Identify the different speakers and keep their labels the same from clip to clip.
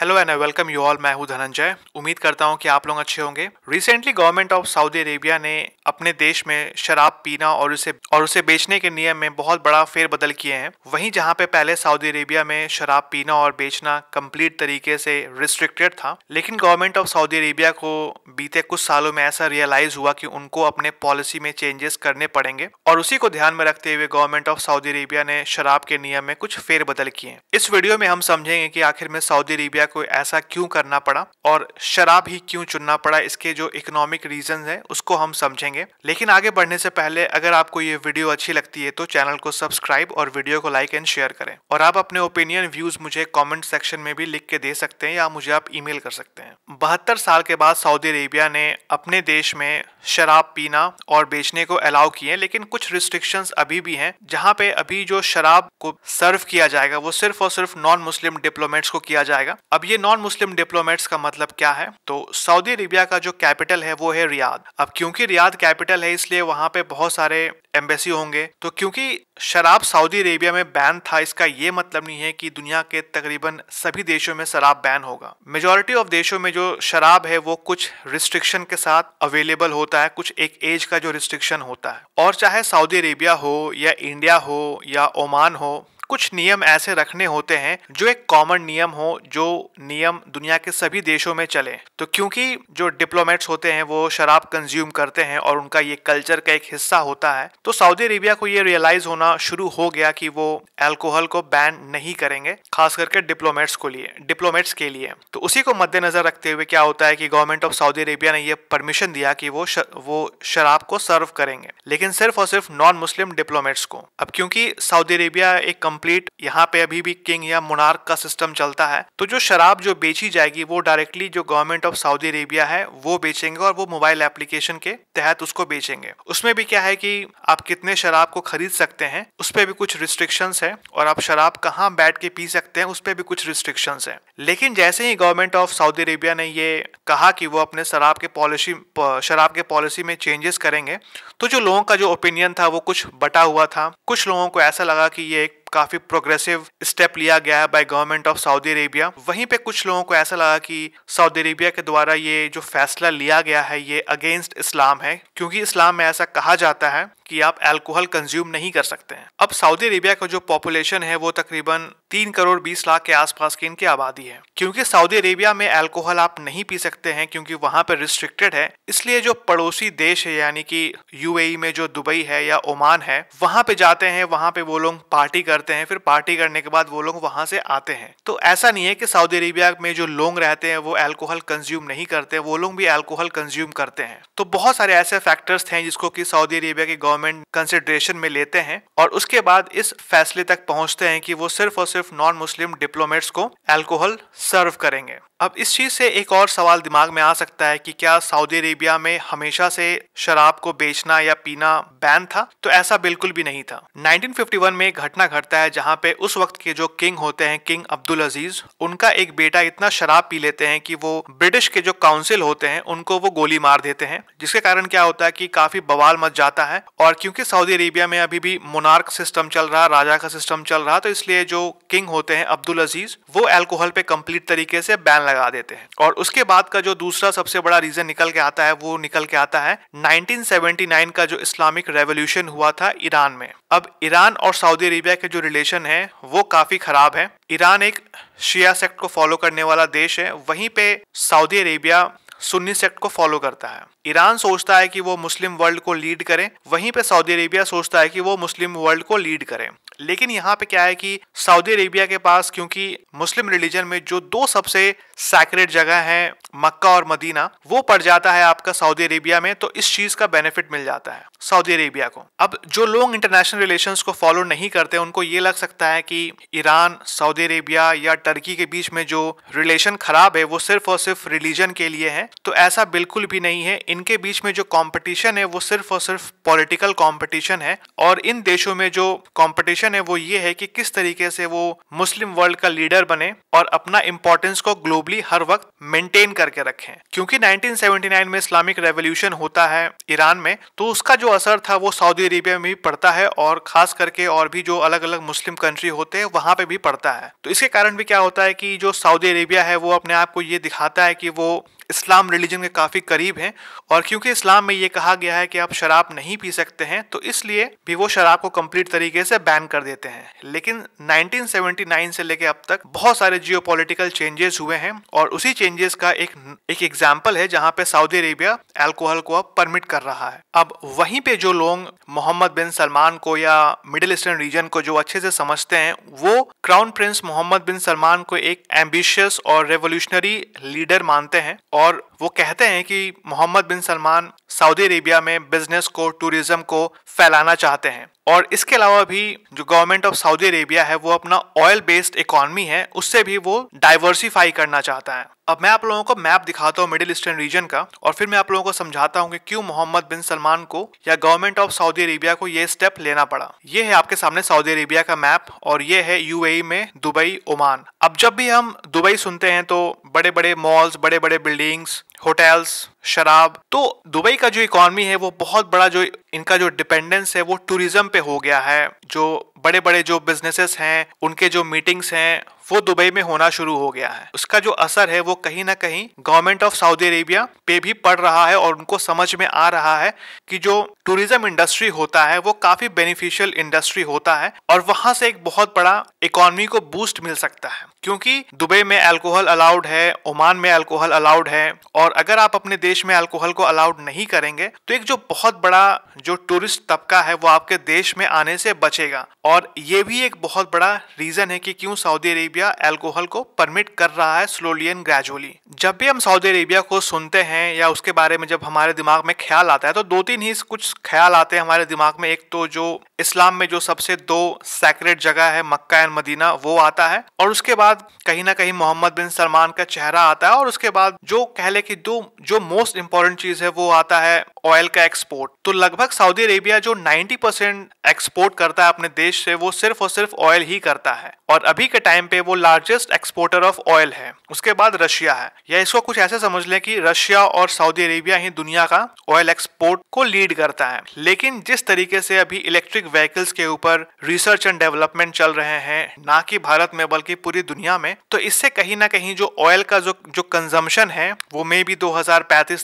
Speaker 1: hello and I welcome you all मैं हूं धनंजय उम्मीद करता हूं कि आप लोग अच्छे होंगे recently government of Saudi Arabia ने अपने देश में शराब पीना और उसे और उसे बेचने के नियम में बहुत बड़ा फेरबदल किए हैं वहीं जहां पे पहले सऊदी अरेबिया में शराब पीना और बेचना कंप्लीट तरीके से रिस्ट्रिक्टेड था लेकिन गवर्नमेंट ऑफ सऊदी अरेबिया को बीते कुछ सालों में ऐसा रियलाइज हुआ कि उनको अपने पॉलिसी में चेंजेस करने पड़ेंगे और उसी को ध्यान में रखते हुए गवर्नमेंट ऑफ सऊदी अरेबिया ने शराब के नियम में कुछ फेरबदल किए इस वीडियो में हम समझेंगे की आखिर में सऊदी अरेबिया इंडिया को ऐसा क्यों करना पड़ा और शराब ही क्यों चुनना पड़ा इसके जो इकोनॉमिक रीजन है उसको हम समझेंगे लेकिन आगे बढ़ने से पहले अगर आपको ये वीडियो अच्छी लगती है तो चैनल को सब्सक्राइब और वीडियो को लाइक एंड शेयर करें और आप अपने ओपिनियन व्यूज मुझे कॉमेंट सेक्शन में भी लिख के दे सकते हैं या मुझे आप ई कर सकते हैं बहत्तर साल के बाद सऊदी अरेबिया ने अपने देश में शराब पीना और बेचने को अलाउ किए लेकिन कुछ रिस्ट्रिक्शन अभी भी हैं जहां पे अभी जो शराब को सर्व किया जाएगा वो सिर्फ और सिर्फ नॉन मुस्लिम डिप्लोमेट्स को किया जाएगा अब ये नॉन मुस्लिम डिप्लोमेट्स का मतलब क्या है तो सऊदी अरेबिया का जो कैपिटल है वो है रियाद अब क्योंकि रियाद कैपिटल है इसलिए वहां पे बहुत सारे एम्बेसी होंगे तो क्योंकि शराब सऊदी अरेबिया में बैन था इसका ये मतलब नहीं है कि दुनिया के तकरीबन सभी देशों में शराब बैन होगा मेजोरिटी ऑफ देशों में जो शराब है वो कुछ रिस्ट्रिक्शन के साथ अवेलेबल होता है कुछ एक एज का जो रिस्ट्रिक्शन होता है और चाहे सऊदी अरेबिया हो या इंडिया हो या ओमान हो कुछ नियम ऐसे रखने होते हैं जो एक कॉमन नियम हो जो नियम दुनिया के सभी देशों में चले तो क्योंकि जो डिप्लोमेट्स होते हैं वो शराब कंज्यूम करते हैं और उनका ये कल्चर का एक हिस्सा होता है तो सऊदी अरेबिया को ये रियलाइज होना शुरू हो गया कि वो एल्कोहल को बैन नहीं करेंगे खास करके डिप्लोमेट्स को लिए डिप्लोमेट्स के लिए तो उसी को मद्देनजर रखते हुए क्या होता है कि गवर्नमेंट ऑफ सऊदी अरेबिया ने यह परमिशन दिया कि वो वो शराब को सर्व करेंगे लेकिन सिर्फ और सिर्फ नॉन मुस्लिम डिप्लोमेट्स को अब क्योंकि सऊदी अरेबिया एक कंप्लीट यहाँ पे अभी भी किंग या मुनार्क का सिस्टम चलता है तो जो शराब जो बेची जाएगी वो डायरेक्टली जो गवर्नमेंट ऑफ सऊदी अरेबिया है वो बेचेंगे और वो मोबाइल एप्लीकेशन के तहत उसको बेचेंगे उसमें भी क्या है कि आप कितने शराब को खरीद सकते हैं उस पर भी कुछ रिस्ट्रिक्शन है और आप शराब कहाँ बैठ के पी सकते हैं उस पर भी कुछ रिस्ट्रिक्शन है लेकिन जैसे ही गवर्नमेंट ऑफ सऊदी अरेबिया ने ये कहा कि वो अपने शराब के पॉलिसी शराब के पॉलिसी में चेंजेस करेंगे तो जो लोगों का जो ओपिनियन था वो कुछ बटा हुआ था कुछ लोगों को ऐसा लगा कि ये एक काफी प्रोग्रेसिव स्टेप लिया गया है by government of Saudi Arabia वहीं पे कुछ लोगों को ऐसा लगा कि सऊदी अरेबिया के द्वारा ये जो फैसला लिया गया है ये अगेंस्ट इस्लाम है क्योंकि इस्लाम में ऐसा कहा जाता है कि आप अल्कोहल कंज्यूम नहीं कर सकते हैं अब सऊदी अरेबिया का जो पॉपुलेशन है वो तकरीबन तीन करोड़ बीस लाख के आसपास की इनकी आबादी है क्योंकि सऊदी अरेबिया में अल्कोहल आप नहीं पी सकते हैं क्योंकि वहां पर रिस्ट्रिक्टेड है इसलिए जो पड़ोसी देश है यानी कि यूएई e में जो दुबई है या ओमान है वहां पे जाते हैं वहां पे वो लोग पार्टी करते हैं फिर पार्टी करने के बाद वो लोग वहां से आते हैं तो ऐसा नहीं है कि सऊदी अरेबिया में जो लोग रहते हैं वो एल्कोहल कंज्यूम नहीं करते वो लोग भी एल्कोहल कंज्यूम करते हैं तो बहुत सारे ऐसे फैक्टर्स थे जिसको कि सऊदी अरेबिया के गवर्नमेंट गवर्नमेंट कंसिडरेशन में लेते हैं और उसके बाद इस फैसले तक पहुंचते हैं कि वो सिर्फ और सिर्फ नॉन मुस्लिम डिप्लोमेट्स को अल्कोहल सर्व करेंगे अब इस चीज से एक और सवाल दिमाग में आ सकता है कि क्या सऊदी अरेबिया में हमेशा से शराब को बेचना या पीना बैन था तो ऐसा बिल्कुल भी नहीं था 1951 में एक घटना घटता है जहां पे उस वक्त के जो किंग होते हैं किंग अब्दुल अजीज उनका एक बेटा इतना शराब पी लेते हैं कि वो ब्रिटिश के जो काउंसिल होते हैं उनको वो गोली मार देते हैं जिसके कारण क्या होता है कि काफी बवाल मच जाता है और और क्योंकि सऊदी अरेबिया में अभी भी मोनार्क सिस्टम चल रहा राजा का सिस्टम चल रहा तो इसलिए जो किंग होते हैं अब्दुल अजीज वो एल्कोहल पे कंप्लीट तरीके से बैन लगा देते हैं और उसके बाद का जो दूसरा सबसे बड़ा रीजन निकल के आता है वो निकल के आता है 1979 का जो इस्लामिक रेवोल्यूशन हुआ था ईरान में अब ईरान और सऊदी अरेबिया के जो रिलेशन है वो काफी खराब है ईरान एक शिया सेक्ट को फॉलो करने वाला देश है वहीं पे सऊदी अरेबिया सुन्नी सेक्ट को फॉलो करता है ईरान सोचता है कि वो मुस्लिम वर्ल्ड को लीड करे वहीं पे सऊदी अरेबिया सोचता है कि वो मुस्लिम वर्ल्ड को लीड करे लेकिन यहाँ पे क्या है कि सऊदी अरेबिया के पास क्योंकि मुस्लिम रिलीजन में जो दो सबसे सैक्रेट जगह है मक्का और मदीना वो पड़ जाता है आपका सऊदी अरेबिया में तो इस चीज का बेनिफिट मिल जाता है सऊदी अरेबिया को अब जो लोग इंटरनेशनल रिलेशंस को फॉलो नहीं करते उनको ये लग सकता है कि ईरान सऊदी अरेबिया या टर्की के बीच में जो रिलेशन खराब है वो सिर्फ और सिर्फ रिलीजन के लिए है तो ऐसा बिल्कुल भी नहीं है इनके बीच में जो कॉम्पिटिशन है वो सिर्फ और सिर्फ पॉलिटिकल कॉम्पिटिशन है और इन देशों में जो कॉम्पिटिशन मिशन है वो ये है कि किस तरीके से वो मुस्लिम वर्ल्ड का लीडर बने और अपना इंपॉर्टेंस को ग्लोबली हर वक्त मेंटेन करके रखें क्योंकि 1979 में इस्लामिक रेवोल्यूशन होता है ईरान में तो उसका जो असर था वो सऊदी अरेबिया में भी पड़ता है और खास करके और भी जो अलग अलग मुस्लिम कंट्री होते हैं वहां पे भी पड़ता है तो इसके कारण भी क्या होता है कि जो सऊदी अरेबिया है वो अपने आप को ये दिखाता है कि वो इस्लाम रिलीजन के काफ़ी करीब हैं और क्योंकि इस्लाम में ये कहा गया है कि आप शराब नहीं पी सकते हैं तो इसलिए भी वो शराब को कंप्लीट तरीके से बैन कर देते हैं लेकिन 1979 से लेकर अब तक बहुत सारे जियो चेंजेस हुए हैं और उसी चेंजेस का एक एक एग्जाम्पल है जहाँ पे सऊदी अरेबिया एल्कोहल को अब परमिट कर रहा है अब वहीं पे जो लोग मोहम्मद बिन सलमान को या मिडिल ईस्टर्न रीजन को जो अच्छे से समझते हैं वो crown prince Mohammed bin Salman को एक एम्बिशियस और रेवोल्यूशनरी लीडर मानते हैं और वो कहते हैं कि Mohammed bin Salman Saudi Arabia में बिजनेस को टूरिज्म को फैलाना चाहते हैं और इसके अलावा भी जो गवर्नमेंट ऑफ सऊदी अरेबिया है वो अपना ऑयल बेस्ड इकोनमी है उससे भी वो डाइवर्सिफाई करना चाहता है अब मैं आप लोगों को मैप दिखाता हूँ मिडिल ईस्टर्न रीजन का और फिर मैं आप लोगों को समझाता हूँ कि क्यों मोहम्मद बिन सलमान को या गवर्नमेंट ऑफ सऊदी अरेबिया को ये स्टेप लेना पड़ा ये है आपके सामने सऊदी अरेबिया का मैप और ये है यूएई e में दुबई ओमान अब जब भी हम दुबई सुनते हैं तो बड़े बड़े मॉल्स बड़े बड़े बिल्डिंग्स होटल्स शराब तो दुबई का जो इकोनॉमी है वो बहुत बड़ा जो इनका जो डिपेंडेंस है वो टूरिज्म पे हो गया है जो बड़े बड़े जो बिजनेसेस हैं उनके जो मीटिंग्स हैं वो दुबई में होना शुरू हो गया है उसका जो असर है वो कहीं ना कहीं गवर्नमेंट ऑफ सऊदी अरेबिया पे भी पड़ रहा है और उनको समझ में आ रहा है कि जो टूरिज्म इंडस्ट्री होता है वो काफी बेनिफिशियल इंडस्ट्री होता है और वहां से एक बहुत बड़ा इकोनॉमी को बूस्ट मिल सकता है क्योंकि दुबई में अल्कोहल अलाउड है ओमान में अल्कोहल अलाउड है और अगर आप अपने देश में अल्कोहल को अलाउड नहीं करेंगे तो एक जो बहुत बड़ा जो टूरिस्ट तबका है वो आपके देश में आने से बचेगा और ये भी एक बहुत बड़ा रीजन है कि क्यों सऊदी अरेबिया अरेबिया एल्कोहल को परमिट कर रहा है स्लोली एंड ग्रेजुअली जब भी हम सऊदी अरेबिया को सुनते हैं या उसके बारे में जब हमारे दिमाग में ख्याल आता है तो दो तीन ही कुछ ख्याल आते हैं हमारे दिमाग में एक तो जो इस्लाम में जो सबसे दो सेक्रेट जगह है मक्का एंड मदीना वो आता है और उसके बाद कहीं ना कहीं मोहम्मद बिन सलमान का चेहरा आता है और उसके बाद जो कह ले कि दो जो मोस्ट इम्पोर्टेंट चीज है वो आता है ऑयल का एक्सपोर्ट तो लगभग सऊदी अरेबिया जो 90 परसेंट एक्सपोर्ट करता है अपने देश से वो सिर्फ और सिर्फ ऑयल ही करता है और अभी के टाइम पे वो लार्जेस्ट एक्सपोर्टर ऑफ ऑयल है उसके बाद रशिया है या इसको कुछ ऐसे समझ लें कि रशिया और सऊदी अरेबिया ही दुनिया का ऑयल एक्सपोर्ट को लीड करता है लेकिन जिस तरीके से अभी इलेक्ट्रिक व्हीकल्स के ऊपर रिसर्च एंड डेवलपमेंट चल रहे हैं ना कि भारत में बल्कि पूरी दुनिया में तो इससे कहीं ना कहीं जो ऑयल का जो जो कंजम्पशन है वो मे भी दो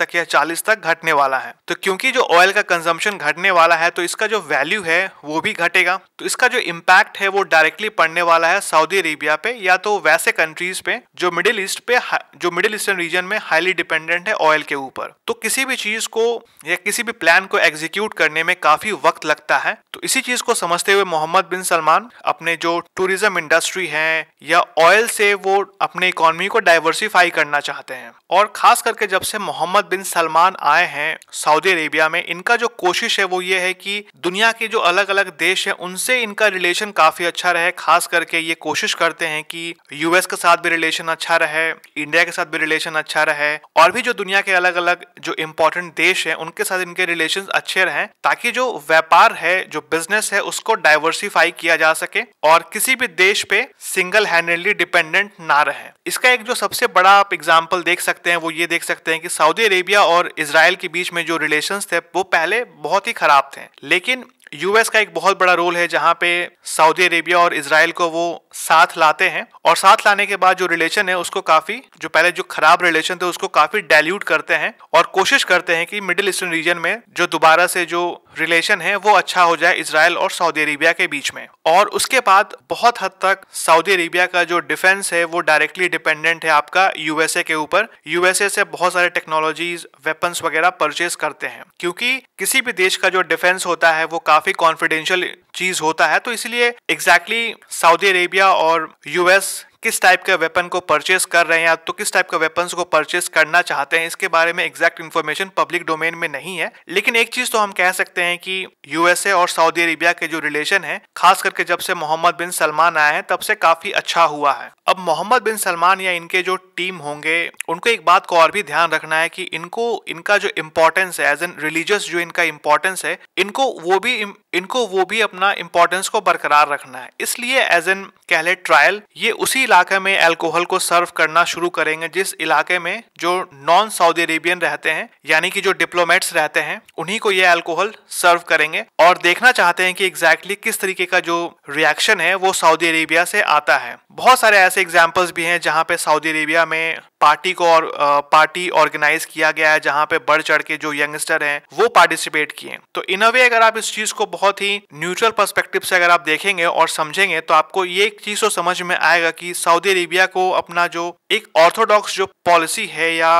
Speaker 1: तक या चालीस तक घटने वाला है तो क्योंकि जो ऑयल का कंजम्पशन घटने वाला है तो इसका जो वैल्यू है वो भी घटेगा तो इसका जो इम्पैक्ट है वो डायरेक्टली पड़ने वाला है सऊदी अरेबिया पे या तो वैसे कंट्रीज पे जो मिडिल ईस्ट पे जो मिडिल ईस्टर्न रीजन में हाईली डिपेंडेंट है ऑयल के ऊपर तो किसी भी चीज को या किसी भी प्लान को एग्जीक्यूट करने में काफी वक्त लगता है तो इसी चीज को समझते हुए मोहम्मद बिन सलमान अपने जो टूरिज्म इंडस्ट्री है या ऑयल से वो अपने इकोनॉमी को डाइवर्सिफाई करना चाहते हैं और खास करके जब से मोहम्मद बिन सलमान आए हैं सऊदी अरेबिया में इनका जो कोशिश है वो ये है कि दुनिया के जो अलग अलग देश है उनसे इनका रिलेशन काफी अच्छा रहे खास करके ये कोशिश करते हैं कि यूएस के साथ भी रिलेशन अच्छा रहे इंडिया के साथ भी रिलेशन अच्छा रहे और भी जो दुनिया के अलग अलग जो इम्पोर्टेंट देश है उनके साथ इनके रिलेशन अच्छे रहें ताकि जो व्यापार है जो बिजनेस है उसको डाइवर्सिफाई किया जा सके और किसी भी देश पे सिंगल हैंडेडली डिपेंडेंट ना रहे इसका एक जो सबसे बड़ा आप एग्जाम्पल देख सकते हैं वो ये देख सकते हैं कि सऊदी अरेबिया और इसराइल के बीच में जो रिलेशंस थे वो पहले बहुत ही ख़राब थे लेकिन यूएस का एक बहुत बड़ा रोल है जहां पे सऊदी अरेबिया और इसराइल को वो साथ लाते हैं और साथ लाने के बाद जो रिलेशन है उसको काफी जो पहले जो खराब रिलेशन थे उसको काफी डायल्यूट करते हैं और कोशिश करते हैं कि मिडिल ईस्टर्न रीजन में जो दोबारा से जो रिलेशन है वो अच्छा हो जाए इसराइल और सऊदी अरेबिया के बीच में और उसके बाद बहुत हद तक सऊदी अरेबिया का जो डिफेंस है वो डायरेक्टली डिपेंडेंट है आपका यूएसए के ऊपर यूएसए से बहुत सारे टेक्नोलॉजीज वेपन्स वगैरह परचेज करते हैं क्योंकि किसी भी देश का जो डिफेंस होता है वो काफी कॉन्फिडेंशियल चीज होता है तो इसलिए एग्जैक्टली सऊदी अरेबिया और यूएस किस टाइप के वेपन को परचेस कर रहे हैं तो किस टाइप के वेपन्स को परचेस करना चाहते हैं इसके बारे में एग्जैक्ट इन्फॉर्मेशन पब्लिक डोमेन में नहीं है लेकिन एक चीज तो हम कह सकते हैं कि यूएसए और सऊदी अरेबिया के जो रिलेशन है खास करके जब से मोहम्मद बिन सलमान आए हैं तब से काफी अच्छा हुआ है अब मोहम्मद बिन सलमान या इनके जो टीम होंगे उनको एक बात को और भी ध्यान रखना है कि इनको इनका जो इम्पोर्टेंस है एज एन रिलीजियस जो इनका इम्पोर्टेंस है इनको वो भी इनको वो भी अपना इंपॉर्टेंस को बरकरार रखना है इसलिए एज एन कहले ट्रायल ये उसी इलाके में अल्कोहल को सर्व करना शुरू करेंगे जिस इलाके में जो नॉन सऊदी अरेबियन रहते हैं यानी कि जो डिप्लोमेट्स रहते हैं उन्हीं को ये अल्कोहल सर्व करेंगे और देखना चाहते हैं कि एग्जैक्टली exactly किस तरीके का जो रिएक्शन है वो सऊदी अरेबिया से आता है बहुत सारे ऐसे एग्जाम्पल्स भी हैं जहाँ पे सऊदी अरेबिया में पार्टी को और पार्टी ऑर्गेनाइज किया गया है जहाँ पे बढ़ चढ़ के जो यंगस्टर हैं वो पार्टिसिपेट किए तो इन अ वे अगर आप इस चीज को बहुत बहुत ही न्यूट्रल पर्सपेक्टिव से अगर आप देखेंगे और समझेंगे तो आपको ये चीज तो समझ में आएगा कि सऊदी अरेबिया को अपना जो एक ऑर्थोडॉक्स जो पॉलिसी है या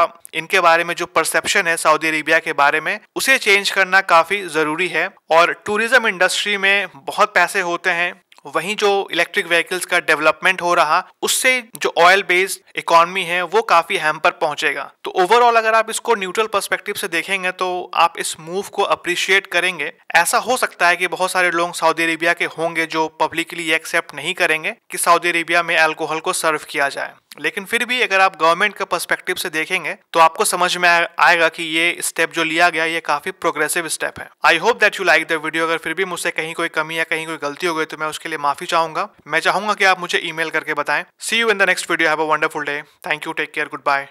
Speaker 1: इनके बारे में जो परसेप्शन है सऊदी अरेबिया के बारे में उसे चेंज करना काफी जरूरी है और टूरिज्म इंडस्ट्री में बहुत पैसे होते हैं वहीं जो इलेक्ट्रिक व्हीकल्स का डेवलपमेंट हो रहा उससे जो ऑयल बेस्ड इकोनॉमी है वो काफ़ी हैम्पर पहुंचेगा तो ओवरऑल अगर आप इसको न्यूट्रल पर्सपेक्टिव से देखेंगे तो आप इस मूव को अप्रिशिएट करेंगे ऐसा हो सकता है कि बहुत सारे लोग सऊदी अरेबिया के होंगे जो पब्लिकली एक्सेप्ट नहीं करेंगे कि सऊदी अरेबिया में एल्कोहल को सर्व किया जाए लेकिन फिर भी अगर आप गवर्नमेंट के पर्सपेक्टिव से देखेंगे तो आपको समझ में आएगा कि ये स्टेप जो लिया गया ये काफी प्रोग्रेसिव स्टेप है I hope that you like the video अगर फिर भी मुझसे कहीं कोई कमी या कहीं कोई गलती हो गई तो मैं उसके लिए माफी चाहूंगा मैं चाहूंगा कि आप मुझे ईमेल करके बताएं see you in the next video have a wonderful day thank you take care good bye